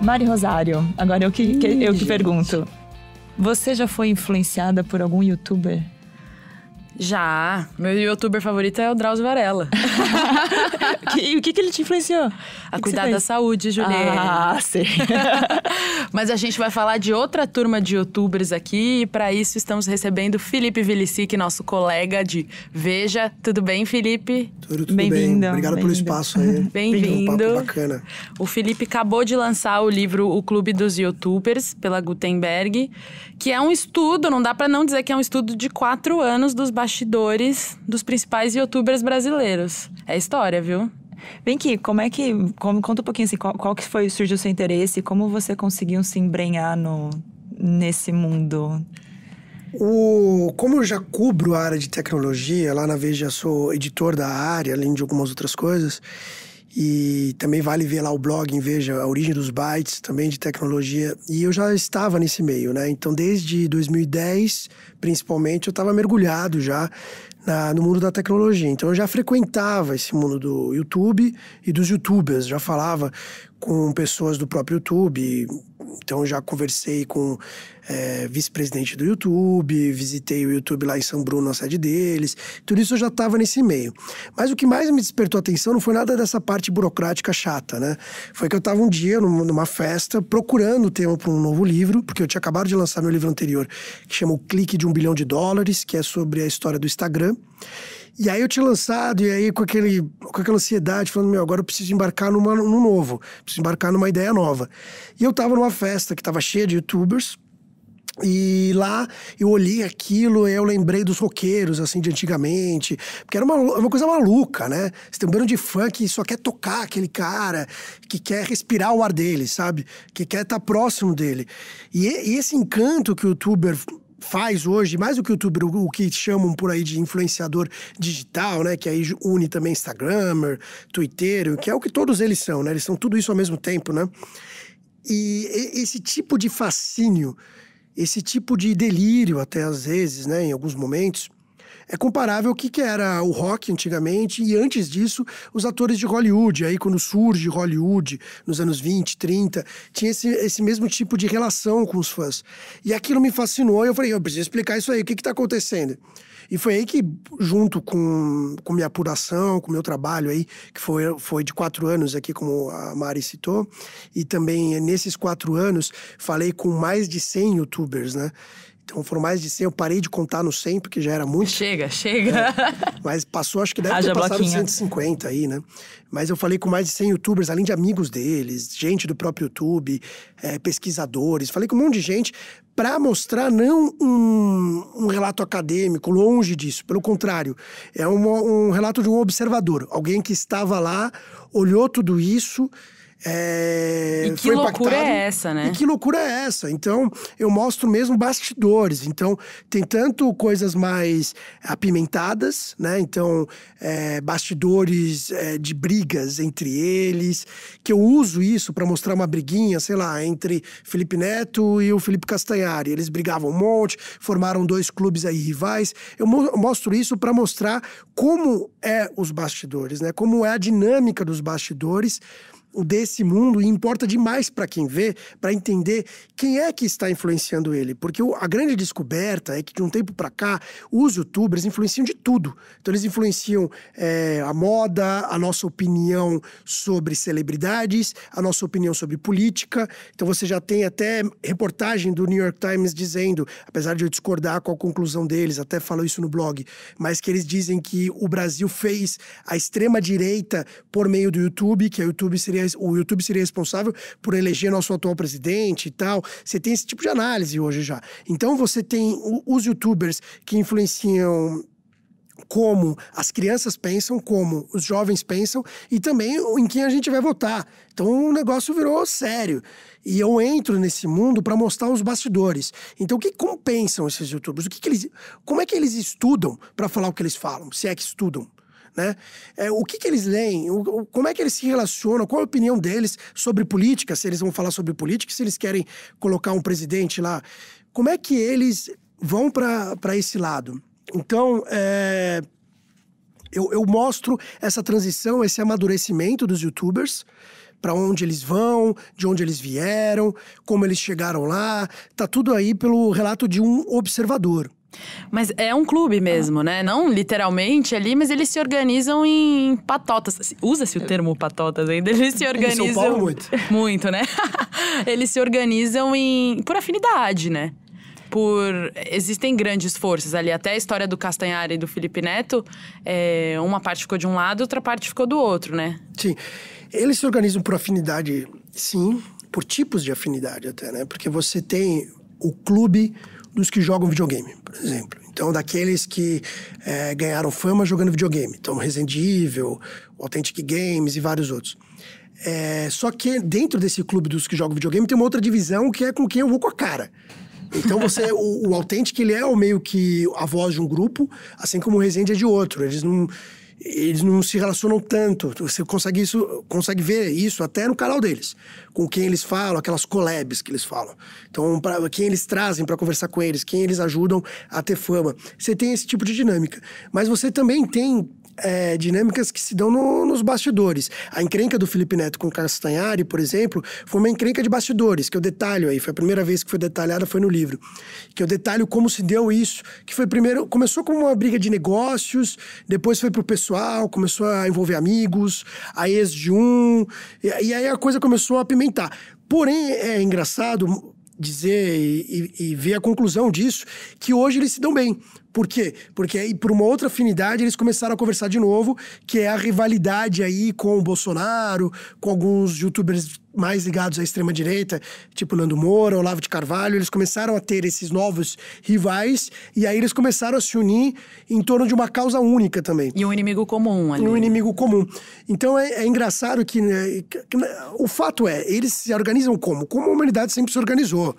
Mari Rosário, agora eu que, que eu que pergunto. Você já foi influenciada por algum youtuber? Já. Meu youtuber favorito é o Drauzio Varela. e o que, que ele te influenciou? A que cuidar que da saúde, Juliana. Ah, sim. Mas a gente vai falar de outra turma de youtubers aqui. E para isso estamos recebendo Felipe Vilicic, nosso colega de Veja. Tudo bem, Felipe? Tudo, tudo bem. Obrigado bem pelo espaço aí. Bem-vindo. Um bacana. O Felipe acabou de lançar o livro O Clube dos Youtubers, pela Gutenberg. Que é um estudo, não dá para não dizer que é um estudo de quatro anos dos bastidores dos principais youtubers brasileiros. É história, viu? Vem aqui. como é que como, conta um pouquinho assim, qual, qual que foi surgiu o seu interesse, e como você conseguiu se embrenhar no nesse mundo? O, como eu já cubro a área de tecnologia, lá na Veja sou editor da área, além de algumas outras coisas, e também vale ver lá o blog, em veja a origem dos bytes, também de tecnologia. E eu já estava nesse meio, né? Então, desde 2010, principalmente, eu estava mergulhado já na, no mundo da tecnologia. Então eu já frequentava esse mundo do YouTube e dos youtubers, já falava com pessoas do próprio YouTube. Então já conversei com é, vice-presidente do YouTube, visitei o YouTube lá em São Bruno, a sede deles. Tudo isso eu já estava nesse meio. Mas o que mais me despertou atenção não foi nada dessa parte burocrática chata, né? Foi que eu estava um dia numa festa procurando o tema para um novo livro, porque eu tinha acabado de lançar meu livro anterior, que chama O Clique de um Bilhão de Dólares, que é sobre a história do Instagram né? E aí eu tinha lançado, e aí com, aquele, com aquela ansiedade, falando, meu, agora eu preciso embarcar numa, num novo, preciso embarcar numa ideia nova. E eu tava numa festa que tava cheia de youtubers, e lá eu olhei aquilo e eu lembrei dos roqueiros, assim, de antigamente. Porque era uma, é uma coisa maluca, né? Você tem um bando de fã que só quer tocar aquele cara, que quer respirar o ar dele, sabe? Que quer estar tá próximo dele. E, e, esse encanto que o youtuber faz hoje, mais do que o YouTube o que chamam por aí de influenciador digital, né? Que aí une também Instagramer, Twitter, que é o que todos eles são, né? Eles são tudo isso ao mesmo tempo, né? E esse tipo de fascínio, esse tipo de delírio até às vezes, né? Em alguns momentos, é comparável ao que, que era o rock antigamente e antes disso os atores de Hollywood. Aí quando surge Hollywood nos anos 20, 30, tinha esse, esse mesmo tipo de relação com os fãs. E aquilo me fascinou e eu falei, eu preciso explicar isso aí, o que está acontecendo? E foi aí que, junto com, com minha apuração, com meu trabalho aí, que foi, foi de quatro anos aqui, como a Mari citou, e também eh, nesses quatro anos falei com mais de 100 youtubers, né? Então foram mais de 100. Eu parei de contar no 100, porque já era muito. Chega, chega. É. Mas passou, acho que deve Haja ter passado bloquinha. 150 aí, né? Mas eu falei com mais de 100 youtubers, além de amigos deles, gente do próprio YouTube, é, pesquisadores. Falei com um monte de gente para mostrar não um, um, relato acadêmico, longe disso. Pelo contrário, é um, um relato de um observador. Alguém que estava lá, olhou tudo isso é, e que loucura é essa, né? E que loucura é essa? Então, eu mostro mesmo bastidores. Então, tem tanto coisas mais apimentadas, né? Então, é, bastidores é, de brigas entre eles, que eu uso isso para mostrar uma briguinha, sei lá, entre Felipe Neto e o Felipe Castanhari. Eles brigavam um monte, formaram dois clubes aí rivais. Eu mo mostro isso para mostrar como é os bastidores, né? Como é a dinâmica dos bastidores desse mundo e importa demais para quem vê, para entender quem é que está influenciando ele. Porque a grande descoberta é que de um tempo para cá, os youtubers influenciam de tudo. Então, eles influenciam é, a moda, a nossa opinião sobre celebridades, a nossa opinião sobre política. Então, você já tem até reportagem do New York Times dizendo, apesar de eu discordar com a conclusão deles, até falo isso no blog, mas que eles dizem que o Brasil fez a extrema-direita por meio do YouTube, que é o YouTube seria seria, o YouTube seria responsável por eleger nosso atual presidente e tal. Você tem esse tipo de análise hoje já. Então você tem os YouTubers que influenciam como as crianças pensam, como os jovens pensam e também em quem a gente vai votar. Então o negócio virou sério. E eu entro nesse mundo para mostrar os bastidores. Então o que compensam esses youtubers? O que, que eles, como é que eles estudam para falar o que eles falam? Se é que estudam? Né? É, o que, que eles leem, o, como é que eles se relacionam, qual a opinião deles sobre política, se eles vão falar sobre política, se eles querem colocar um presidente lá. Como é que eles vão para esse lado? Então, é, eu, eu mostro essa transição, esse amadurecimento dos youtubers para onde eles vão, de onde eles vieram, como eles chegaram lá, tá tudo aí pelo relato de um observador. Mas é um clube ah. mesmo, ah. né? Não literalmente ali, mas eles se organizam em patotas. Usa-se o termo patotas ainda. Eles se organizam. São Paulo, muito. Muito, né? eles se organizam em por afinidade, né? por existem grandes forças ali. Até a história do Castanhari e do Felipe Neto, é, uma parte ficou de um lado, outra parte ficou do outro, né? Sim. Eles se organizam por afinidade, sim, por tipos de afinidade até, né? Porque você tem o clube dos que jogam videogame, por exemplo. Então, daqueles que é, ganharam fama jogando videogame. Então, Resident Evil, Authentic Games e vários outros. É, só que dentro desse clube dos que jogam videogame tem uma outra divisão que é com quem eu vou com a cara. Então você, o, o Authentic, ele é o meio que a voz de um grupo, assim como o Resende é de outro. Eles não, eles não se relacionam tanto. Você consegue isso, consegue ver isso até no canal deles, com quem eles falam, aquelas collabs que eles falam. Então, quem eles trazem para conversar com eles, quem eles ajudam a ter fama. Você tem esse tipo de dinâmica. Mas você também tem é, dinâmicas que se dão no, nos bastidores. A encrenca do Felipe Neto com o Castanhari, por exemplo, foi uma encrenca de bastidores, que eu detalho aí, foi a primeira vez que foi detalhada, foi no livro. Que eu detalho como se deu isso, que foi primeiro, começou como uma briga de negócios, depois foi pro pessoal, começou a envolver amigos, a ex de um, e, e aí a coisa começou a apimentar. Porém, é engraçado, dizer e, e, e, ver a conclusão disso, que hoje eles se dão bem. Por quê? Porque aí, por uma outra afinidade, eles começaram a conversar de novo, que é a rivalidade aí com o Bolsonaro, com alguns youtubers mais ligados à extrema-direita, tipo Lando Moura, Olavo de Carvalho, eles começaram a ter esses novos rivais e aí eles começaram a se unir em torno de uma causa única também. E um inimigo comum ali. Um inimigo comum. Então é, é engraçado que, né, né o fato é, eles se organizam como? Como a humanidade sempre se organizou,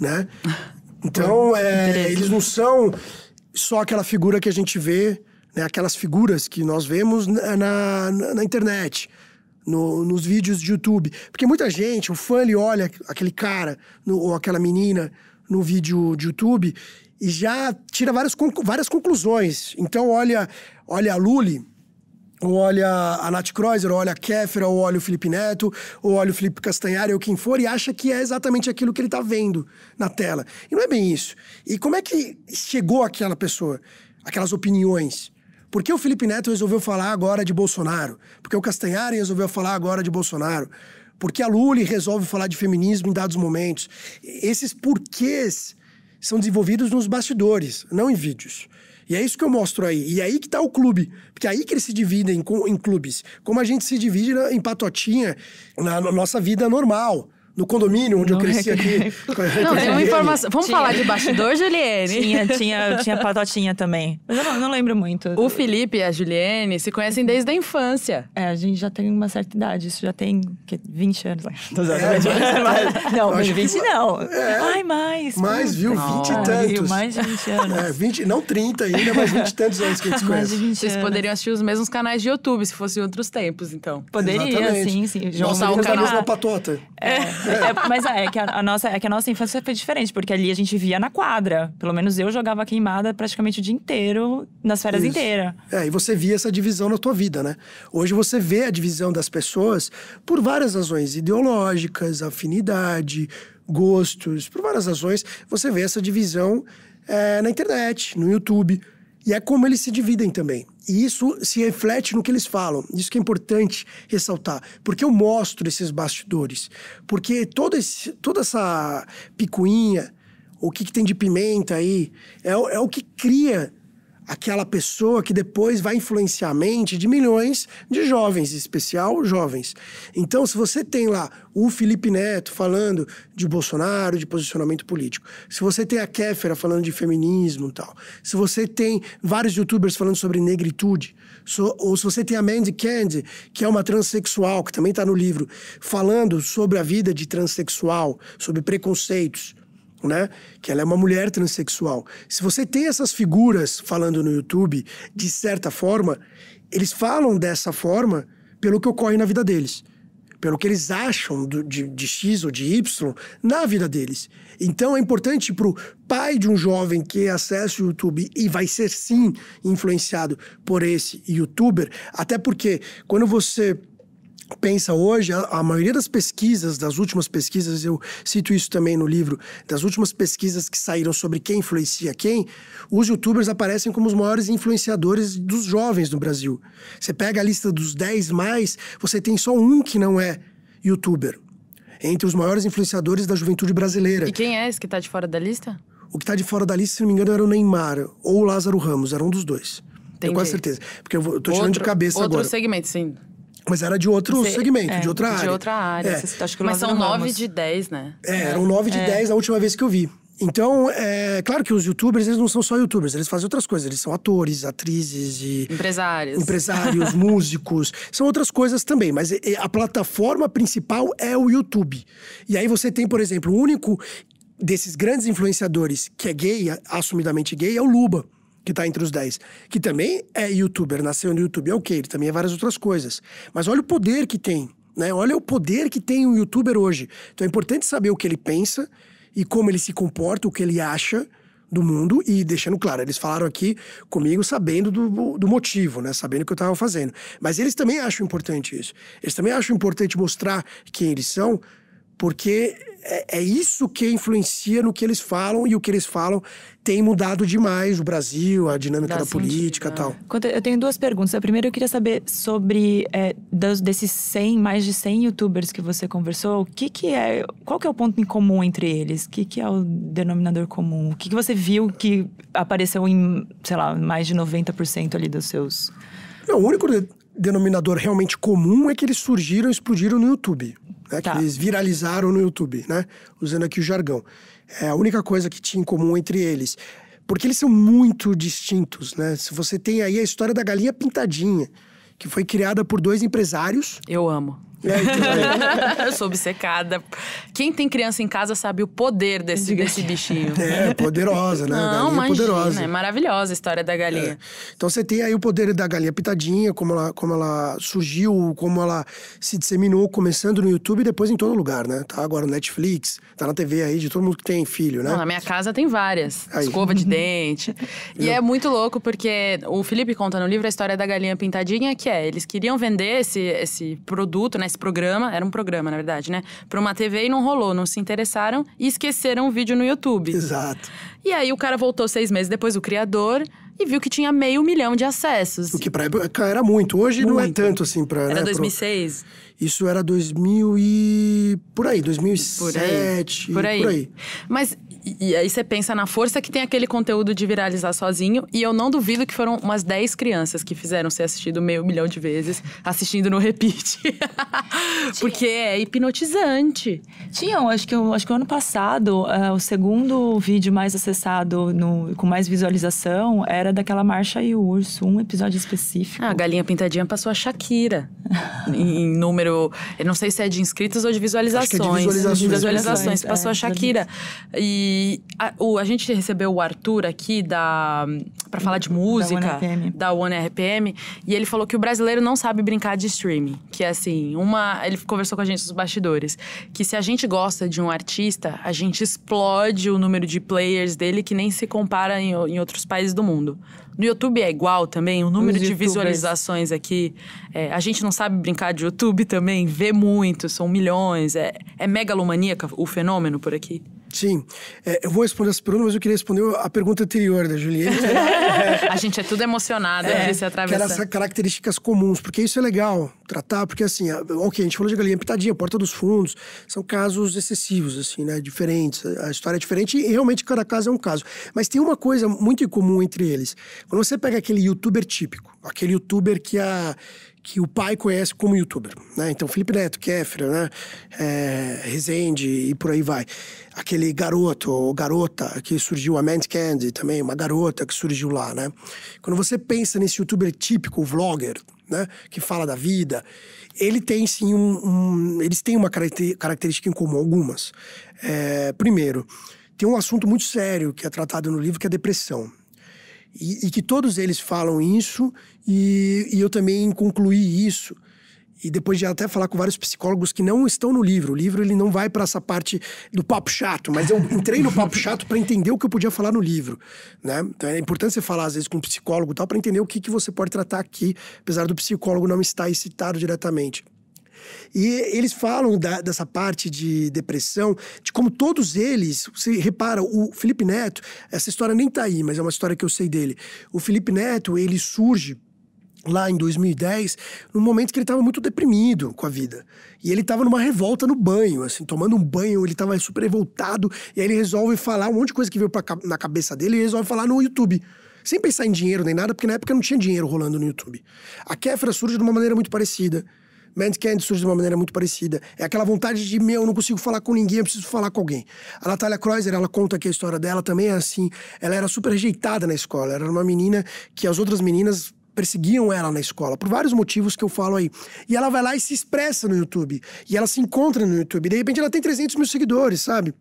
né? Então, é, eles não são só aquela figura que a gente vê, né, aquelas figuras que nós vemos na, na, na internet no, nos vídeos de YouTube. Porque muita gente, o fã, ele olha aquele cara no, ou aquela menina no vídeo de YouTube e já tira várias, várias conclusões. Então, olha, olha a Luli, ou olha a Nath Kreuser, ou olha a Kéfera, ou olha o Felipe Neto, ou olha o Felipe Castanhari, ou quem for, e acha que é exatamente aquilo que ele está vendo na tela. E não é bem isso. E como é que chegou aquela pessoa, aquelas opiniões? Por que o Felipe Neto resolveu falar agora de Bolsonaro? Por que o Castanhari resolveu falar agora de Bolsonaro? Por que a Lully resolve falar de feminismo em dados momentos? Esses porquês são desenvolvidos nos bastidores, não em vídeos. E é isso que eu mostro aí. E é aí que tá o clube. Porque é aí que eles se dividem em clubes. Como a gente se divide em patotinha na nossa vida normal no condomínio onde não, eu cresci é aqui. não, tem uma informação. Vamos tinha. falar de bastidor, Juliane? Tinha, tinha, tinha patotinha também. Mas eu não, não, lembro muito. O Felipe e a Juliane se conhecem desde a infância. É, a gente já tem uma certa idade. Isso já tem que, 20 anos. É, mas, não, mas 20 que... não. É, Ai, mais. Mais, viu? Não, 20 e tantos. Mais de 20 anos. É, 20, não 30 ainda, mas 20 e tantos anos que a gente conhece. Vocês anos. poderiam assistir os mesmos canais de YouTube se fossem outros tempos, então. Poderia, Exatamente. sim, sim. Juntar o canal. a mesma patota. É. é. É, mas é, é que a, a, nossa, é que a nossa infância foi diferente, porque ali a gente via na quadra. Pelo menos eu jogava queimada praticamente o dia inteiro, nas férias inteiras. É, e você via essa divisão na tua vida, né? Hoje você vê a divisão das pessoas por várias razões ideológicas, afinidade, gostos, por várias razões. Você vê essa divisão é, na internet, no YouTube. E é como eles se dividem também. E isso se reflete no que eles falam. Isso que é importante ressaltar. Porque eu mostro esses bastidores. Porque todo esse, toda essa picuinha, o que, que tem de pimenta aí, é, é o que cria aquela pessoa que depois vai influenciar a mente de milhões de jovens, em especial jovens. Então, se você tem lá o Felipe Neto falando de Bolsonaro, de posicionamento político, se você tem a Kéfera falando de feminismo e tal, se você tem vários youtubers falando sobre negritude, ou se você tem a Mandy Candy, que é uma transexual, que também está no livro, falando sobre a vida de transexual, sobre preconceitos, né? Que ela é uma mulher transexual. Se você tem essas figuras falando no YouTube, de certa forma, eles falam dessa forma pelo que ocorre na vida deles. Pelo que eles acham do, de, de X ou de Y na vida deles. Então é importante para o pai de um jovem que acessa o YouTube e vai ser sim influenciado por esse youtuber, até porque quando você pensa hoje, a, a, maioria das pesquisas, das últimas pesquisas, eu cito isso também no livro, das últimas pesquisas que saíram sobre quem influencia quem, os youtubers aparecem como os maiores influenciadores dos jovens no Brasil. Você pega a lista dos 10 mais, você tem só um que não é youtuber. Entre os maiores influenciadores da juventude brasileira. E quem é esse que está de fora da lista? O que está de fora da lista, se não me engano, era o Neymar ou o Lázaro Ramos, era um dos dois. tem Tenho quase certeza. Porque eu, vou, eu tô tirando de cabeça outro agora. Outro segmento, sim. Mas era de outro Você, segmento, é, de outra de área. De outra área. É. Tá, acho que Mas são nove de dez, né? É, é. eram nove de é. dez a última vez que eu vi. Então, é claro que os youtubers, eles não são só youtubers, eles fazem outras coisas. Eles são atores, atrizes e. Empresários. Empresários, músicos. São outras coisas também, mas é, a plataforma principal é o YouTube. E aí você tem, por exemplo, o único desses grandes influenciadores que é gay, assumidamente gay, é o Luba que está entre os 10, que também é youtuber, nasceu no YouTube, é o que? Ele também é várias outras coisas. Mas olha o poder que tem, né? Olha o poder que tem um youtuber hoje. Então é importante saber o que ele pensa e como ele se comporta, o que ele acha do mundo e deixando claro, eles falaram aqui comigo sabendo do, do motivo, né? Sabendo o que eu estava fazendo. Mas eles também acham importante isso. Eles também acham importante mostrar quem eles são, porque é, é isso que influencia no que eles falam e o que eles falam tem mudado demais o Brasil, a dinâmica da, política e né? tal. Eu tenho duas perguntas. A primeira eu queria saber sobre é, dos, desses 100, mais de 100 youtubers que você conversou, o que que é, qual que é o ponto em comum entre eles? O que que é o denominador comum? O que que você viu que apareceu em, sei lá, mais de 90% ali dos seus... Não, o único de, denominador realmente comum é que eles surgiram, explodiram no YouTube. Né? Tá. Que eles viralizaram no YouTube, né? Usando aqui o jargão. É a única coisa que tinha em comum entre eles. Porque eles são muito distintos, né? Se você tem aí a história da galinha pintadinha, que foi criada por dois empresários. Eu amo. É? eu sou obcecada. Quem tem criança em casa sabe o poder desse, desse bichinho. É, poderosa, né? Não, é imagina, poderosa. É maravilhosa a história da galinha. É. Então você tem aí o poder da galinha pitadinha, como ela, como ela surgiu, como ela se disseminou, começando no YouTube e depois em todo lugar, né? Tá agora no Netflix, tá na TV aí de todo mundo que tem filho, né? Não, na minha casa tem várias. Aí. Escova de dente. e é muito louco porque o Felipe conta no livro a história da galinha pintadinha, que é, eles queriam vender esse, esse produto, né? esse programa, era um programa, na verdade, né? Pra uma TV e não rolou, não se interessaram e esqueceram o vídeo no YouTube. Exato. E aí o cara voltou seis meses depois, o criador, e viu que tinha meio milhão de acessos. O que pra época era muito. Hoje muito. não é tanto assim pra. Era né, 2006. Pro... Isso era 2000 e... por aí, 2007, por aí. Por aí. Por aí. Mas e aí você pensa na força que tem aquele conteúdo de viralizar sozinho. E eu não duvido que foram umas 10 crianças que fizeram ser assistido meio milhão de vezes, assistindo no repeat. Porque é hipnotizante. Tinham, acho que eu, acho que o ano passado, ah, o segundo vídeo mais acessado no, com mais visualização era daquela Marcha e o Urso, um episódio específico. Ah, a galinha pintadinha passou a Shakira em número número, eu não sei se é de inscritos ou de visualizações. Acho que é de visualizações. De visualizações. É, Passou é, a Shakira. E a, o, a gente recebeu o Arthur aqui da para falar de música da One, RPM. da One RPM e ele falou que o brasileiro não sabe brincar de streaming, que é assim, uma, ele conversou com a gente nos bastidores, que se a gente gosta de um artista, a gente explode o número de players dele que nem se compara em, em outros países do mundo. No YouTube é igual também, o número Os de YouTubers. visualizações aqui. É, a gente não sabe brincar de YouTube também, vê muito, são milhões. É, é megalomaníaca o fenômeno por aqui? Sim. É, eu vou responder essa pergunta, mas eu queria responder a pergunta anterior da Juliette. Né? a gente é tudo emocionado é, atravessar né, se Que era essas características comuns, porque isso é legal tratar, porque assim, ok, a gente falou de galinha pitadinha, porta dos fundos, são casos excessivos, assim, né? Diferentes. A história é diferente e realmente cada caso é um caso. Mas tem uma coisa muito em comum entre eles. Quando você pega aquele youtuber típico, aquele youtuber que a que o pai conhece como youtuber, né? Então, Felipe Neto, Kéfera, né? É, Rezende e por aí vai. Aquele garoto ou garota que surgiu, a Mant Candy também, uma garota que surgiu lá, né? Quando você pensa nesse youtuber típico, vlogger, né? Que fala da vida, ele tem sim um, um eles têm uma característica em comum, algumas. É, primeiro, tem um assunto muito sério que é tratado no livro, que é a depressão. E, e que todos eles falam isso, e, e eu também concluí isso e depois de até falar com vários psicólogos que não estão no livro. O livro ele não vai para essa parte do papo chato, mas eu entrei no papo chato para entender o que eu podia falar no livro, né? Então é importante você falar às vezes com um psicólogo tal para entender o que, que você pode tratar aqui, apesar do psicólogo não estar citado diretamente. E eles falam da, dessa parte de depressão, de como todos eles, você repara, o Felipe Neto, essa história nem tá aí, mas é uma história que eu sei dele. O Felipe Neto, ele surge lá em 2010, num momento que ele estava muito deprimido com a vida. E ele estava numa revolta no banho, assim, tomando um banho, ele estava super revoltado, e aí ele resolve falar um monte de coisa que veio pra, na cabeça dele e resolve falar no YouTube. Sem pensar em dinheiro nem nada, porque na época não tinha dinheiro rolando no YouTube. A Kefra surge de uma maneira muito parecida. Mankind surge de uma maneira muito parecida. É aquela vontade de, meu, eu não consigo falar com ninguém, eu preciso falar com alguém. A Natália Kreuser, ela conta que a história dela também é assim. Ela era super rejeitada na escola. Era uma menina que as outras meninas perseguiam ela na escola, por vários motivos que eu falo aí. E ela vai lá e se expressa no YouTube. E ela se encontra no YouTube. E de repente ela tem 300 mil seguidores, sabe?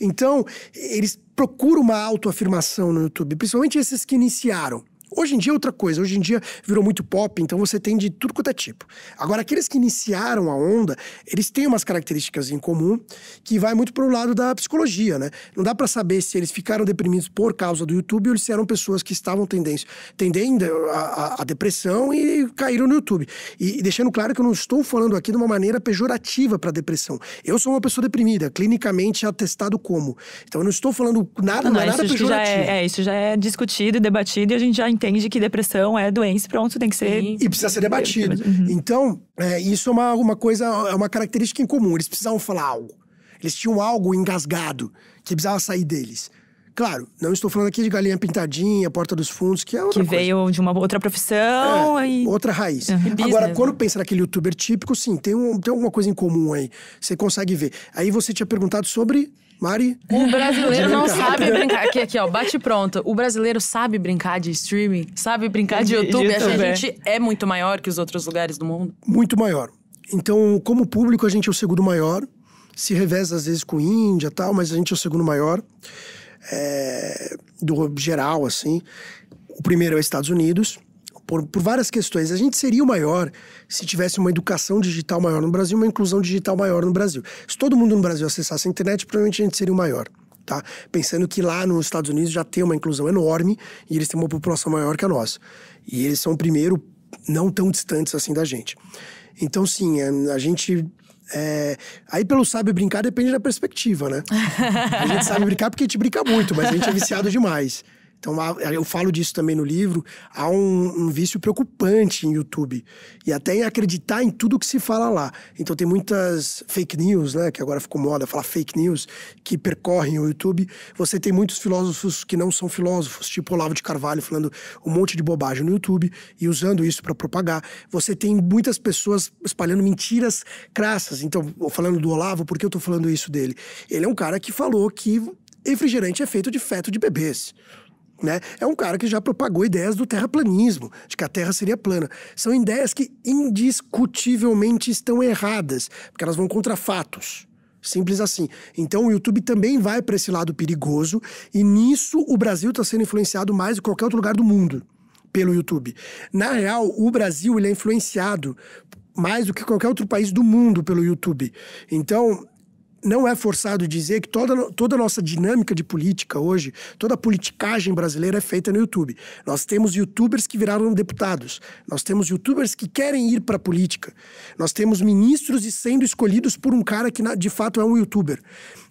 Então, eles procuram uma autoafirmação no YouTube, principalmente esses que iniciaram. Hoje em dia é outra coisa, hoje em dia virou muito pop, então você tem de tudo quanto é tipo. Agora, aqueles que iniciaram a onda, eles têm umas características em comum que vai muito para o lado da psicologia, né? Não dá para saber se eles ficaram deprimidos por causa do YouTube ou se eram pessoas que estavam tendendo tendendo a, a, a depressão e caíram no YouTube. E, e deixando claro que eu não estou falando aqui de uma maneira pejorativa para depressão. Eu sou uma pessoa deprimida, clinicamente atestado como. Então eu não estou falando nada, não, não, nada isso pejorativo. Já é, é, isso já é discutido e debatido e a gente já entende entende que depressão é doença, pronto, tem que ser. Sim. E precisa ser debatido. Uhum. Então, é, isso é uma, uma coisa, é uma característica em comum. Eles precisavam falar algo. Eles tinham algo engasgado que precisava sair deles. Claro, não estou falando aqui de galinha pintadinha, porta dos fundos, que é outra Que coisa. veio de uma outra profissão é, e... Outra raiz. Uhum. Agora, quando né? pensa naquele youtuber típico, sim, tem, um, tem alguma coisa em comum aí. Você consegue ver. Aí você tinha perguntado sobre... Mari? O brasileiro não sabe brincar. Aqui, aqui, ó, bate pronto. O brasileiro sabe brincar de streaming, sabe brincar de YouTube. Acho que a gente é muito maior que os outros lugares do mundo. Muito maior. Então, como público, a gente é o segundo maior. Se reveza às vezes com Índia tal, mas a gente é o segundo maior. É, do geral, assim. O primeiro é Estados Unidos por, por várias questões. A gente seria o maior se tivesse uma educação digital maior no Brasil, uma inclusão digital maior no Brasil. Se todo mundo no Brasil acessasse a internet, provavelmente a gente seria o maior. Tá? Pensando que lá nos Estados Unidos já tem uma inclusão enorme e eles têm uma população maior que a nossa. E eles são o primeiro não tão distantes assim da gente. Então, sim, a, é, a gente é, aí pelo sabe brincar depende da perspectiva, né? a gente sabe brincar porque a gente brinca muito, mas a gente é viciado demais. Então, eu falo disso também no livro. Há um, um vício preocupante em YouTube. E até em acreditar em tudo que se fala lá. Então, tem muitas fake news, né? Que agora ficou moda falar fake news, que percorrem o YouTube. Você tem muitos filósofos que não são filósofos, tipo Olavo de Carvalho, falando um monte de bobagem no YouTube e usando isso para propagar. Você tem muitas pessoas espalhando mentiras crassas. Então, falando do Olavo, por que eu estou falando isso dele? Ele é um cara que falou que refrigerante é feito de feto de bebês. Né? É um cara que já propagou ideias do terraplanismo, de que a Terra seria plana. São ideias que indiscutivelmente estão erradas, porque elas vão contra fatos. Simples assim. Então o YouTube também vai para esse lado perigoso, e nisso o Brasil está sendo influenciado mais do que qualquer outro lugar do mundo pelo YouTube. Na real, o Brasil ele é influenciado mais do que qualquer outro país do mundo pelo YouTube. Então, não é forçado dizer que toda, toda a nossa dinâmica de política hoje, toda a politicagem brasileira é feita no YouTube. Nós temos youtubers que viraram deputados, nós temos youtubers que querem ir para a política, nós temos ministros e sendo escolhidos por um cara que de fato é um youtuber.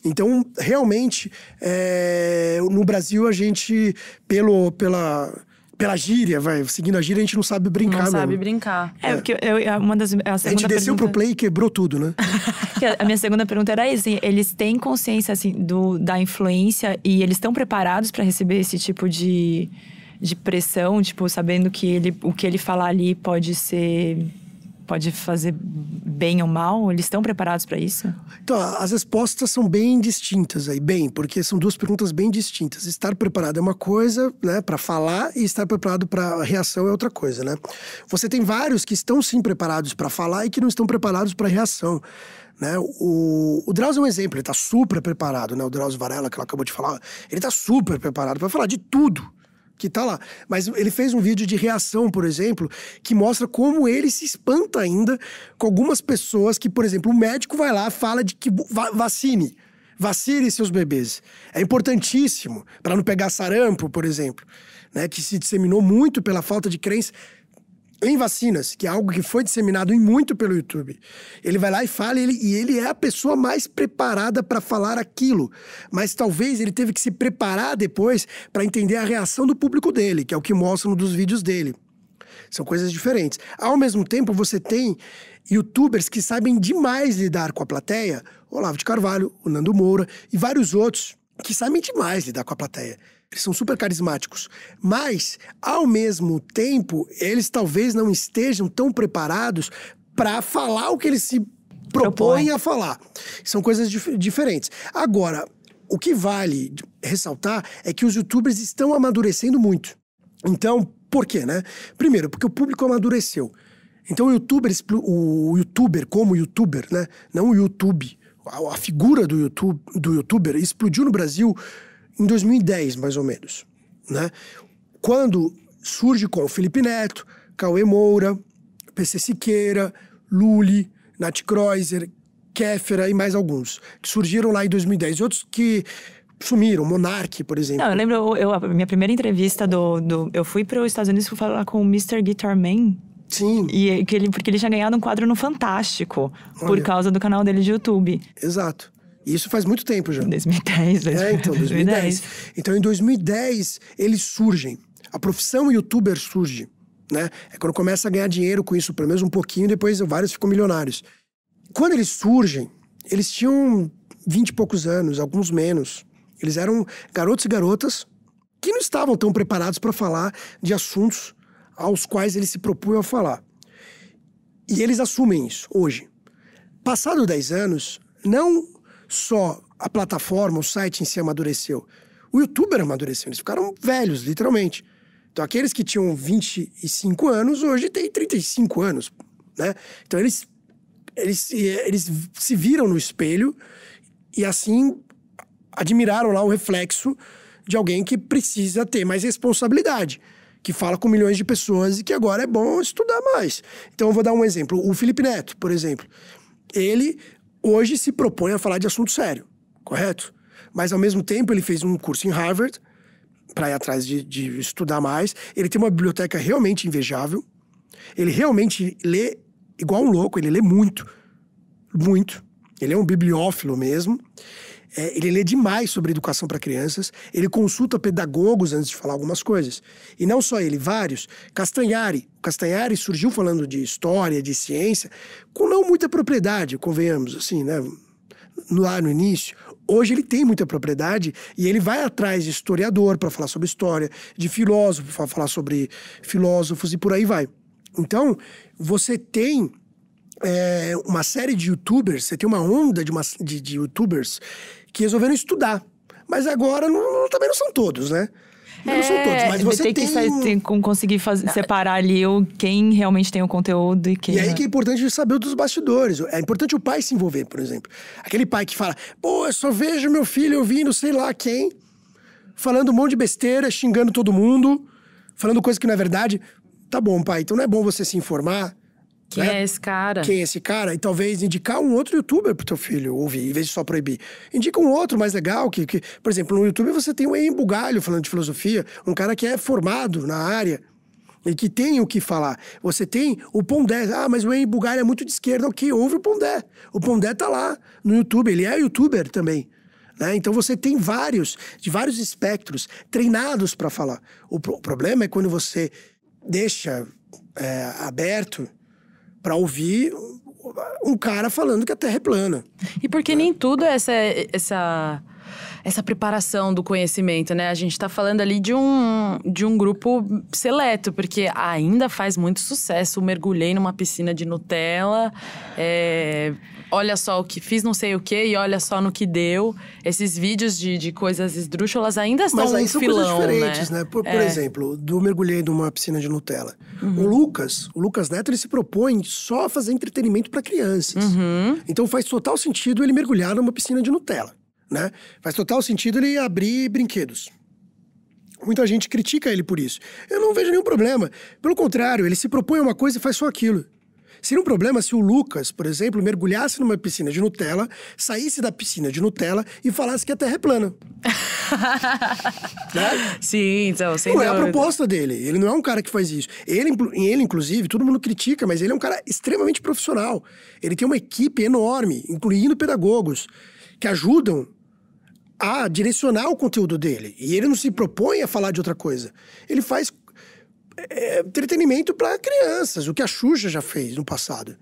Então, realmente, é, no Brasil a gente, pelo, pela pela gíria, vai. Seguindo a gíria, a gente não sabe brincar, Não mesmo. sabe brincar. É, é. porque eu, é uma das. A, a gente desceu pro play e quebrou tudo, né? a minha segunda pergunta era isso: assim, eles têm consciência, assim, do, da influência e eles estão preparados para receber esse tipo de, de pressão, tipo, sabendo que ele, o que ele falar ali pode ser pode fazer bem ou mal? Eles estão preparados para isso? Então, as respostas são bem distintas aí, bem, porque são duas perguntas bem distintas. Estar preparado é uma coisa, né, para falar e estar preparado para reação é outra coisa, né? Você tem vários que estão sim preparados para falar e que não estão preparados para reação. Né? O, o Drauzio é um exemplo, ele está super preparado, né? O Drauzio Varela, que ela acabou de falar, ele está super preparado para falar de tudo que tá lá. Mas ele fez um vídeo de reação, por exemplo, que mostra como ele se espanta ainda com algumas pessoas que, por exemplo, o médico vai lá, fala de que va vacine. Vacine seus bebês. É importantíssimo para não pegar sarampo, por exemplo, né, que se disseminou muito pela falta de crença em vacinas, que é algo que foi disseminado em muito pelo YouTube. Ele vai lá e fala, ele, e ele é a pessoa mais preparada para falar aquilo. Mas talvez ele teve que se preparar depois para entender a reação do público dele, que é o que mostram dos vídeos dele. São coisas diferentes. Ao mesmo tempo, você tem youtubers que sabem demais lidar com a plateia, Olavo de Carvalho, o Nando Moura e vários outros que sabem demais lidar com a plateia. Eles são super carismáticos. Mas, ao mesmo tempo, eles talvez não estejam tão preparados para falar o que eles se propõem a falar. São coisas dif diferentes. Agora, o que vale ressaltar é que os youtubers estão amadurecendo muito. Então, por quê, né? Primeiro, porque o público amadureceu. Então, o youtuber, o youtuber como youtuber, né? Não o YouTube, a figura do, YouTube, do youtuber explodiu no Brasil em 2010, mais ou menos. Né? Quando surge com Felipe Neto, Cauê Moura, PC Siqueira, Lully, Nath Kreuzer, Kéfera e mais alguns, que surgiram lá em 2010. Outros que sumiram, Monark, por exemplo. Não, eu lembro, eu, a minha primeira entrevista do, do Eu fui para os Estados Unidos fui falar com o Mr. Guitar Man. Sim. E que ele, porque ele tinha ganhado um quadro no Fantástico Olha. por causa do canal dele de YouTube. Exato. Isso faz muito tempo já. 2010, 2010. É, então, 2010. 2010. Então, em 2010, eles surgem. A profissão youtuber surge, né? É quando começa a ganhar dinheiro com isso, pelo menos um pouquinho, depois vários ficam milionários. Quando eles surgem, eles tinham 20 e poucos anos, alguns menos. Eles eram garotos e garotas que não estavam tão preparados para falar de assuntos aos quais eles se propunham a falar. E eles assumem isso hoje. Passado 10 anos, não só a plataforma, o site em si amadureceu. O youtuber amadureceu, eles ficaram velhos, literalmente. Então, aqueles que tinham 25 anos, hoje têm 35 anos, né? Então, eles, eles, eles se viram no espelho e, assim, admiraram lá o reflexo de alguém que precisa ter mais responsabilidade, que fala com milhões de pessoas e que agora é bom estudar mais. Então, eu vou dar um exemplo. O Felipe Neto, por exemplo. Ele hoje se propõe a falar de assunto sério, correto? Mas ao mesmo tempo ele fez um curso em Harvard para ir atrás de, de estudar mais. Ele tem uma biblioteca realmente invejável. Ele realmente lê igual um louco, ele lê muito, muito. Ele é um bibliófilo mesmo. É, ele lê demais sobre educação para crianças, ele consulta pedagogos antes de falar algumas coisas. E não só ele, vários. Castanhari. Castanhari surgiu falando de história, de ciência, com não muita propriedade, convenhamos, assim, né? Lá no início. Hoje ele tem muita propriedade e ele vai atrás de historiador para falar sobre história, de filósofo para falar sobre filósofos e por aí vai. Então, você tem é, uma série de youtubers, você tem uma onda de, uma, de, de youtubers que resolveram estudar. Mas agora não, também não são todos, né? Não são é, todos, mas você tem... que tem que conseguir fazer, é separar ali o, quem realmente tem o conteúdo e quem... E aí que é importante saber dos bastidores. É importante o pai se envolver, por exemplo. Aquele pai que fala, pô, eu só vejo meu filho ouvindo sei lá quem, falando um monte de besteira, xingando todo mundo, falando coisa que não é verdade. Tá bom, pai, então não é bom você se informar? Né? Quem né? é esse cara? Quem é esse cara? E talvez indicar um outro youtuber pro teu filho ouvir, em vez de só proibir. Indica um outro mais legal, que, que por exemplo, no YouTube você tem o Ian Bugalho falando de filosofia, um cara que é formado na área e que tem o que falar. Você tem o Pondé. Ah, mas o Ian Bugalho é muito de esquerda. Ok, ouve o Pondé. O Pondé tá lá no YouTube, ele é youtuber também. Né? Então você tem vários, de vários espectros, treinados para falar. O, pro o, problema é quando você deixa é, aberto para ouvir um cara falando que a Terra é plana. E porque né? nem tudo é essa, essa essa preparação do conhecimento, né? A gente está falando ali de um, de um grupo seleto, porque ainda faz muito sucesso. Mergulhei numa piscina de Nutella, é, olha só o que fiz, não sei o que, e olha só no que deu. Esses vídeos de, de coisas esdrúxulas ainda são Mas aí um são filão, coisas né? diferentes, né? né? Por, é. por, exemplo, do mergulhei numa piscina de Nutella. Uhum. O Lucas, o Lucas Neto, ele se propõe só a fazer entretenimento para crianças. Uhum. Então faz total sentido ele mergulhar numa piscina de Nutella, né? Faz total sentido ele abrir brinquedos. Muita gente critica ele por isso. Eu não vejo nenhum problema. Pelo contrário, ele se propõe a uma coisa e faz só aquilo. Seria um problema se o Lucas, por exemplo, mergulhasse numa piscina de Nutella, saísse da piscina de Nutella e falasse que a Terra é plana. né? Sim, então, sem Não dúvida. é a proposta dele. Ele não é um cara que faz isso. Ele, ele, inclusive, todo mundo critica, mas ele é um cara extremamente profissional. Ele tem uma equipe enorme, incluindo pedagogos, que ajudam a direcionar o conteúdo dele. E ele não se propõe a falar de outra coisa. Ele faz é, entretenimento para crianças, o que a Xuxa já fez no passado.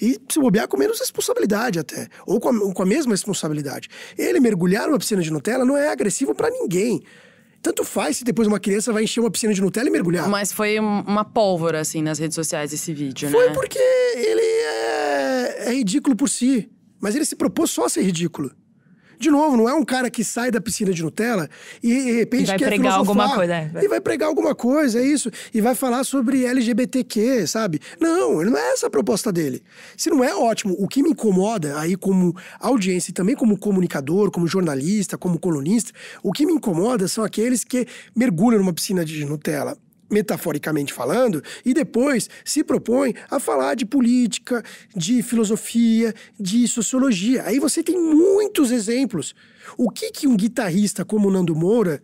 E se bobear com menos responsabilidade até, ou com a, ou com a mesma responsabilidade. Ele mergulhar numa piscina de Nutella não é agressivo para ninguém. Tanto faz se depois uma criança vai encher uma piscina de Nutella e mergulhar. Mas foi uma pólvora, assim, nas redes sociais esse vídeo, foi né? Foi porque ele é, é ridículo por si. Mas ele se propôs só a ser ridículo. De novo, não é um cara que sai da piscina de Nutella e, de repente, e vai quer pregar alguma coisa. É, e vai pregar alguma coisa, é isso. E vai falar sobre LGBTQ, sabe? Não, não é essa a proposta dele. Se não é ótimo, o que me incomoda aí como audiência e também como comunicador, como jornalista, como colunista, o que me incomoda são aqueles que mergulham numa piscina de Nutella metaforicamente falando, e depois se propõe a falar de política, de filosofia, de sociologia. Aí você tem muitos exemplos. O que, que um guitarrista como Nando Moura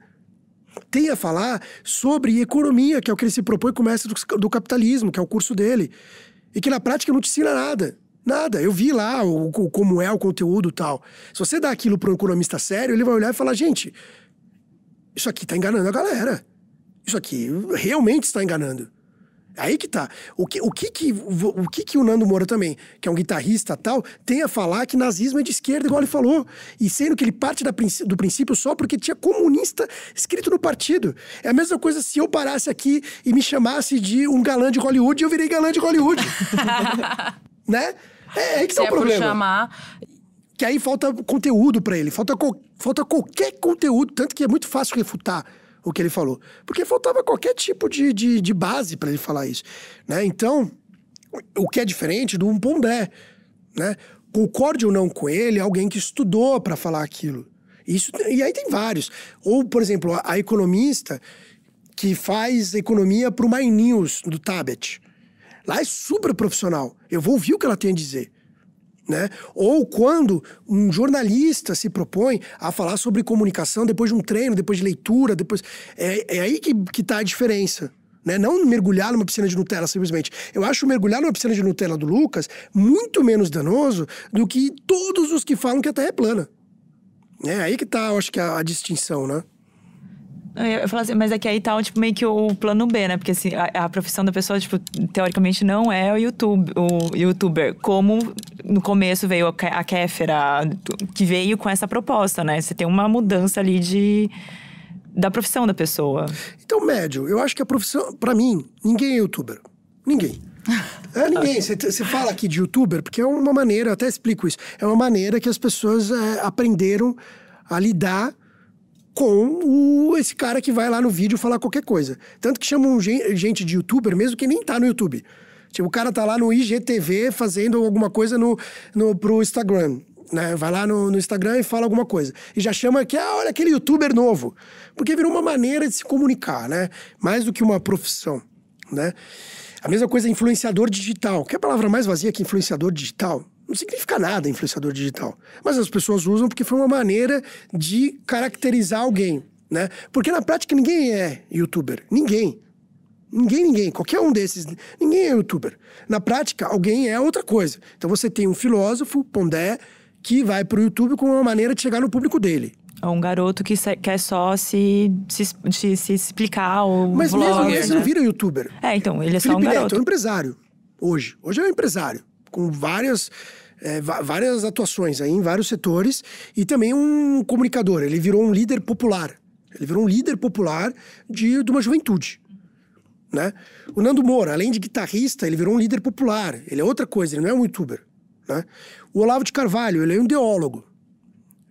tem a falar sobre economia, que é o que ele se propõe com o mestre do, capitalismo, que é o curso dele, e que na prática não te ensina nada. Nada, eu vi lá o, o como é o conteúdo tal. Se você dá aquilo para um economista sério, ele vai olhar e falar: gente, isso aqui está enganando a galera isso aqui realmente está enganando. É aí que tá. O que, o que que o que que o Nando Moura também, que é um guitarrista tal, tem a falar que nazismo é de esquerda, igual ele falou. E sendo que ele parte da, do princípio só porque tinha comunista escrito no partido. É a mesma coisa se eu parasse aqui e me chamasse de um galã de Hollywood, eu virei galã de Hollywood. né? É, é, aí que tá é o problema. Por chamar que aí falta conteúdo para ele, falta, co falta qualquer conteúdo, tanto que é muito fácil refutar o que ele falou. Porque faltava qualquer tipo de, de, de base para ele falar isso. Né? Então, o que é diferente do um Pondé. Né? Concorde ou não com ele, é alguém que estudou para falar aquilo. Isso, e aí tem vários. Ou, por exemplo, a, a economista que faz economia para o My News do Tabet. Lá é super profissional. Eu vou ouvir o que ela tem a dizer. Né? Ou quando um jornalista se propõe a falar sobre comunicação depois de um treino, depois de leitura, depois. É, é aí que, que tá a diferença. Né? Não mergulhar numa piscina de Nutella simplesmente. Eu acho mergulhar numa piscina de Nutella do Lucas muito menos danoso do que todos os que falam que a Terra é plana. É aí que tá, eu acho que, a, a distinção, né? Eu falo assim, mas é que aí tá tipo, meio que o plano B, né? Porque assim, a, a, profissão da pessoa, tipo, teoricamente não é o, YouTube, o youtuber. Como no começo veio a, Kéfera, que veio com essa proposta, né? Você tem uma mudança ali de da profissão da pessoa. Então, médio, eu acho que a profissão, para mim, ninguém é youtuber. Ninguém. É ninguém. Você fala aqui de youtuber, porque é uma maneira, eu até explico isso, é uma maneira que as pessoas é, aprenderam a lidar com o, esse cara que vai lá no vídeo falar qualquer coisa. Tanto que chamam gente de youtuber, mesmo que nem tá no YouTube. Tipo, o cara tá lá no IGTV fazendo alguma coisa no, no, pro Instagram. Né? Vai lá no, no Instagram e fala alguma coisa. E já chama que, ah, olha aquele youtuber novo. Porque virou uma maneira de se comunicar, né? Mais do que uma profissão, né? A mesma coisa influenciador digital. Que é a palavra mais vazia que influenciador digital? não significa nada influenciador digital. Mas as pessoas usam porque foi uma maneira de caracterizar alguém, né? Porque na prática ninguém é youtuber. Ninguém. Ninguém, ninguém. Qualquer um desses. Ninguém é youtuber. Na prática, alguém é outra coisa. Então você tem um filósofo, Pondé, que vai para o YouTube com uma maneira de chegar no público dele. É um garoto que quer só se, se, se explicar ou Mas mesmo esse assim, né? não vira youtuber. É, então, ele é Felipe só um garoto. Neto é um empresário. Hoje. Hoje é um empresário com várias. É, várias atuações aí em vários setores e também um comunicador. Ele virou um líder popular. Ele virou um líder popular de, de uma juventude. Né? O Nando Moura, além de guitarrista, ele virou um líder popular. Ele é outra coisa, ele não é um youtuber. Né? O Olavo de Carvalho, ele é um ideólogo.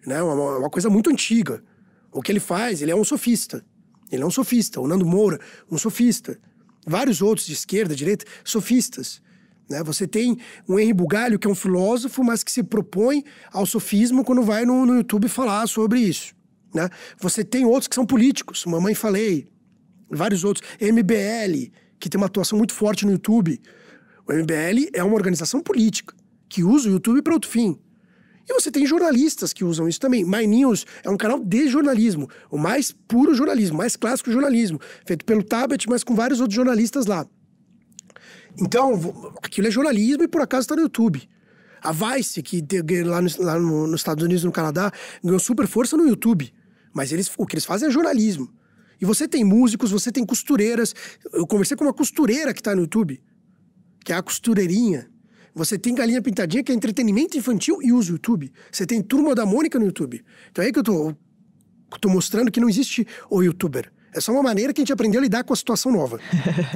Né? Uma, uma coisa muito antiga. O que ele faz, ele é um sofista. Ele é um sofista. O Nando Moura, um sofista. Vários outros de esquerda, direita, sofistas. Né? Você tem um Henry Bugalho, que é um filósofo, mas que se propõe ao sofismo quando vai no, no YouTube falar sobre isso. Né? Você tem outros que são políticos, Mamãe Falei, vários outros. MBL, que tem uma atuação muito forte no YouTube. O MBL é uma organização política que usa o YouTube para outro fim. E você tem jornalistas que usam isso também. My News é um canal de jornalismo, o mais puro jornalismo, mais clássico jornalismo, feito pelo Tablet, mas com vários outros jornalistas lá. Então, aquilo é jornalismo e por acaso está no YouTube. A Vice, que lá, no, lá no, nos Estados Unidos, no Canadá, ganhou super força no YouTube. Mas eles, o que eles fazem é jornalismo. E você tem músicos, você tem costureiras. Eu conversei com uma costureira que está no YouTube, que é a costureirinha. Você tem Galinha Pintadinha, que é entretenimento infantil e usa o YouTube. Você tem Turma da Mônica no YouTube. Então é aí que eu tô, tô mostrando que não existe o youtuber. É só uma maneira que a gente aprendeu a lidar com a situação nova.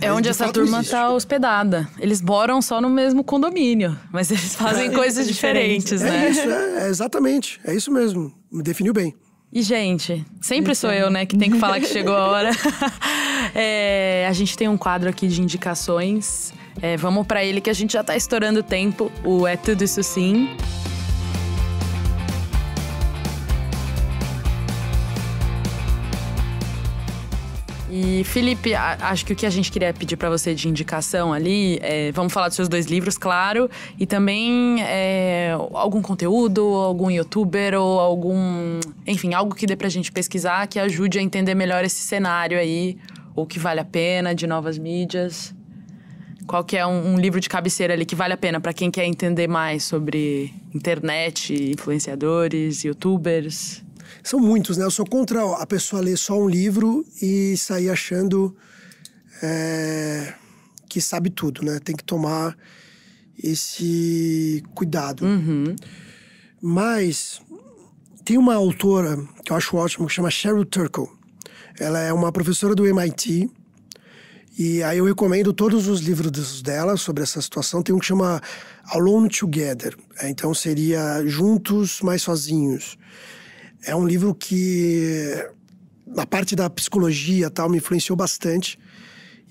é onde essa turma está hospedada. Eles moram só no mesmo condomínio, mas eles fazem é, é coisas é diferentes, né? É isso, é, exatamente. É isso mesmo. Me definiu bem. E, gente, sempre sou eu, né, que tem que falar que chegou a hora. É, a gente tem um quadro aqui de indicações. É, vamos para ele que a gente já está estourando o tempo. O É Tudo Isso Sim. E, Felipe, a, acho que o que a gente queria pedir para você de indicação ali, é, vamos falar dos seus dois livros, claro, e também é, algum conteúdo, algum youtuber ou algum. Enfim, algo que dê a gente pesquisar que ajude a entender melhor esse cenário aí, ou que vale a pena de novas mídias. Qual que é um, um livro de cabeceira ali que vale a pena para quem quer entender mais sobre internet, influenciadores, youtubers? São muitos, né? Eu sou contra a pessoa ler só um livro e sair achando é, que sabe tudo, né? Tem que tomar esse cuidado. Uhum. Mas tem uma autora que eu acho ótima que chama Cheryl Turkle. Ela é uma professora do MIT. E aí eu recomendo todos os livros dela sobre essa situação. Tem um que chama Alone Together. Então seria Juntos Mais Sozinhos. É um livro que, na parte da psicologia tal, me influenciou bastante.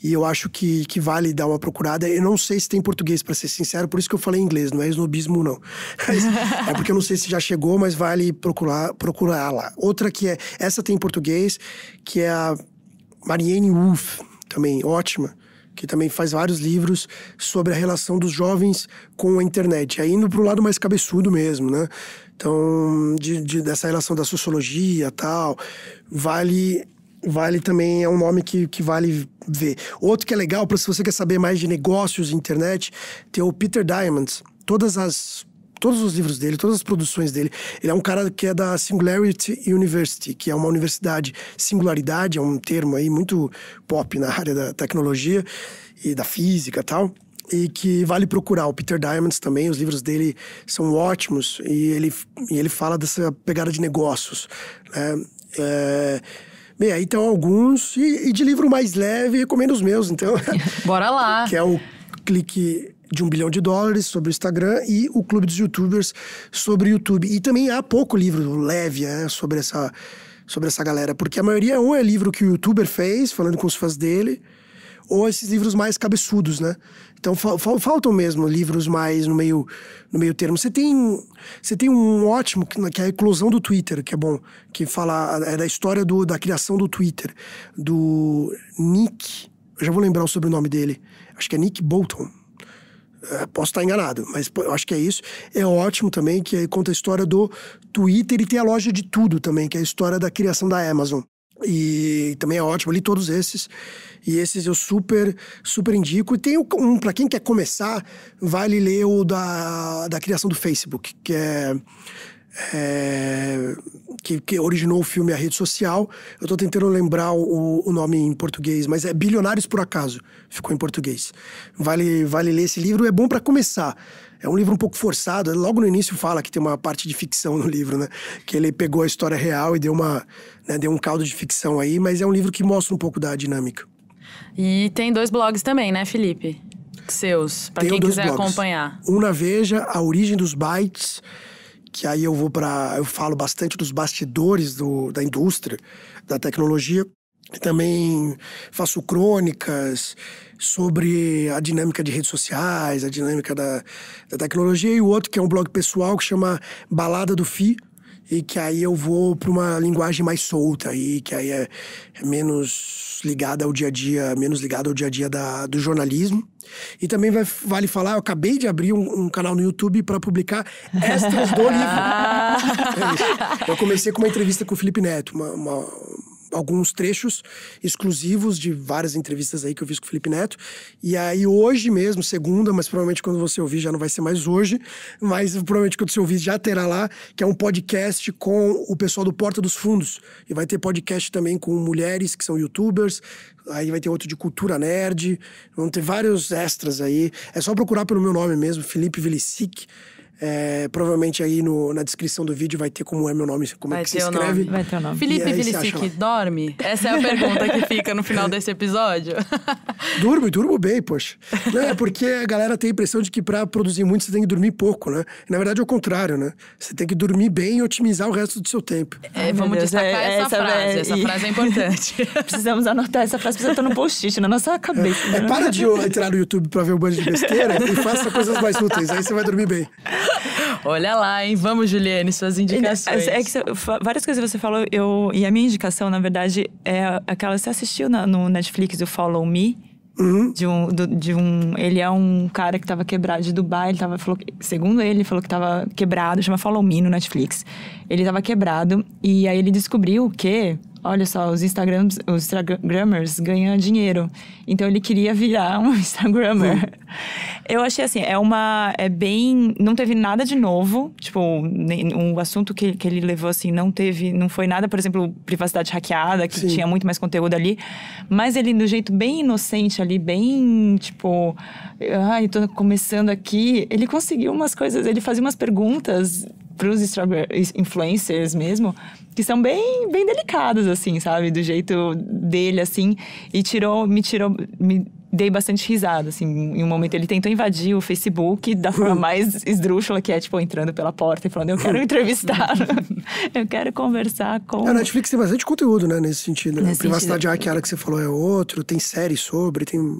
E eu acho que, que vale dar uma procurada. Eu não sei se tem português, para ser sincero, por isso que eu falei inglês, não é snobismo, não. é porque eu não sei se já chegou, mas vale procurar, procurar lá. Outra que é. Essa tem em português, que é a Marianne Wolff, também ótima que também faz vários livros sobre a relação dos jovens com a internet. Aí indo para o lado mais cabeçudo mesmo, né? Então, de, de, dessa relação da sociologia tal, vale vale também, é um nome que, que vale ver. Outro que é legal, para se você quer saber mais de negócios e internet, tem o Peter Diamond. Todas as todos os livros dele, todas as produções dele. Ele é um cara que é da Singularity University, que é uma universidade singularidade, é um termo aí muito pop na área da tecnologia e da física e tal e que vale procurar. O Peter Diamond também, os livros dele são ótimos e ele, e ele fala dessa pegada de negócios. Né? É, bem, aí tem alguns, e, e, de livro mais leve, recomendo os meus, então. Bora lá! que é o Clique de um bilhão de dólares sobre o Instagram e o Clube dos Youtubers sobre o YouTube. E também há pouco livro leve né, sobre, essa, sobre essa galera, porque a maioria ou é livro que o youtuber fez, falando com os fãs dele, ou esses livros mais cabeçudos, né? Então fal faltam mesmo livros mais no meio no meio termo. Você tem você tem um ótimo que é a eclosão do Twitter, que é bom, que fala é da história do, da criação do Twitter do Nick, eu já vou lembrar o sobrenome dele. Acho que é Nick Bolton. Eh, posso estar enganado, mas eu acho que é isso. É ótimo também que conta a história do Twitter e tem a loja de tudo também, que é a história da criação da Amazon. E também é ótimo, li todos esses. E esses eu super, super indico. E tem um, para quem quer começar, vale ler o da, da criação do Facebook, que é é, que, que, originou o filme A Rede Social. Eu estou tentando lembrar o, o, nome em português, mas é Bilionários por Acaso, ficou em português. Vale, vale ler esse livro, é bom para começar. É um livro um pouco forçado, logo no início fala que tem uma parte de ficção no livro, né? Que ele pegou a história real e deu, uma, né, deu um caldo de ficção aí, mas é um livro que mostra um pouco da dinâmica. E tem dois blogs também, né, Felipe? Seus, para quem quiser blogs. acompanhar. Um na Veja, A Origem dos Bytes que aí eu vou para eu falo bastante dos bastidores do, da indústria da tecnologia também faço crônicas sobre a dinâmica de redes sociais a dinâmica da, da tecnologia e o outro que é um blog pessoal que chama Balada do Fi e que aí eu vou para uma linguagem mais solta e que aí é, é, menos ligada ao dia a dia, menos ligada ao dia a dia da, do jornalismo. E também vai, vale falar, eu acabei de abrir um, um canal no YouTube para publicar extras do livro. é eu comecei com uma entrevista com o Felipe Neto, uma, uma alguns trechos exclusivos de várias entrevistas aí que eu fiz com o Felipe Neto. E aí hoje mesmo, segunda, mas provavelmente quando você ouvir já não vai ser mais hoje, mas provavelmente quando você ouvir já terá lá, que é um podcast com o pessoal do Porta dos Fundos. E vai ter podcast também com mulheres que são youtubers, aí vai ter outro de cultura nerd, vão ter vários extras aí. É só procurar pelo meu nome mesmo, Felipe Vilicic. É, provavelmente aí no, na descrição do vídeo vai ter como é meu nome, como é vai é que se escreve. Nome. Vai ter o nome. Felipe Vilicic, dorme? Essa é a pergunta que fica no final desse episódio. durmo, durmo bem, poxa. Não, é porque a galera tem a impressão de que para produzir muito você tem que dormir pouco, né? E, na verdade é o contrário, né? Você tem que dormir bem e otimizar o resto do seu tempo. É, Ai, vamos Deus, destacar é, essa, essa, é frase. Essa frase é importante. Precisamos anotar essa frase, precisa estar no post-it na nossa cabeça. É, é né? para de entrar no YouTube para ver um bando de besteira e faça coisas mais úteis, aí você vai dormir bem. Olha lá, hein? Vamos, Juliane, suas indicações. É, é que várias coisas que você falou, eu, e a minha indicação, na verdade, é aquela. Você assistiu na, no Netflix o Follow Me? Uhum. De, um, do, de um. Ele é um cara que tava quebrado de Dubai. Ele tava. Falou, segundo ele, ele falou que tava quebrado, chama Follow Me no Netflix. Ele tava quebrado. E aí ele descobriu que olha só, os Instagrams, os Instagrammers ganham dinheiro. Então ele queria virar um Instagrammer. Eu achei assim, é uma. É bem. Não teve nada de novo. Tipo, um assunto que, que ele levou assim, não teve. Não foi nada, por exemplo, privacidade hackeada, que Sim. tinha muito mais conteúdo ali. Mas ele, do jeito bem inocente ali, bem tipo. Ai, ah, tô começando aqui. Ele conseguiu umas coisas, ele fazia umas perguntas para influencers mesmo, que são bem, bem delicados, assim, sabe? Do jeito dele, assim. E tirou, me tirou, me dei bastante risada, assim. Em um momento ele tentou invadir o Facebook da forma mais esdrúxula, que é, tipo, entrando pela porta e falando, eu quero entrevistar, eu quero conversar com... A é, Netflix tem bastante conteúdo, né, nesse sentido. Né? Nesse a privacidade sentido. É que você falou é outro, tem série sobre, tem...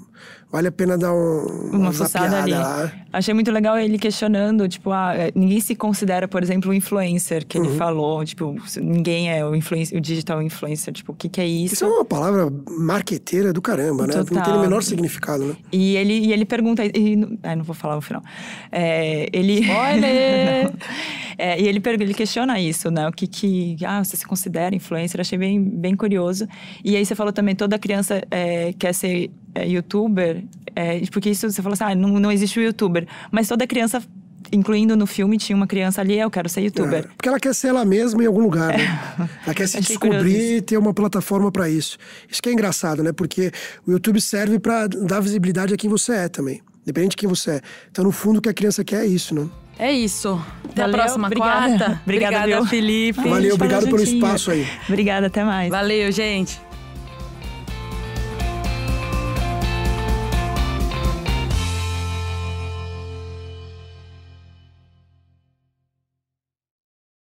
Vale a pena dar um, uma, uma ali. Lá. Achei muito legal ele questionando, tipo, ah, é, ninguém se considera, por exemplo, um influencer, que uhum. ele falou, tipo, ninguém é o, influencer, o digital influencer, tipo, o que que é isso? Isso é uma palavra marqueteira do caramba, né? Total. Não tem o menor significado significado, né? E ele, e ele pergunta... E, não vou falar o final. É, ele... Spoiler! é, e ele, ele questiona isso, né? O que que... Ah, você se considera influencer? achei bem, bem curioso. E aí você falou também, toda criança é, quer ser é, youtuber. É, porque isso, você falou assim, ah, não, não existe o youtuber. Mas toda criança incluindo no filme, tinha uma criança ali, eu quero ser youtuber. É, porque ela quer ser ela mesma em algum lugar, né? É. Ela quer se descobrir e ter uma plataforma para isso. Isso que é engraçado, né? Porque o YouTube serve para dar visibilidade a quem você é também. independente de quem você é. Então, no fundo, o que a criança quer é isso, né? É isso. Até Valeu, a próxima obrigada. quarta. Obrigada, obrigada Felipe. Valeu, obrigado pelo juntinho. espaço aí. Obrigada, até mais. Valeu, gente.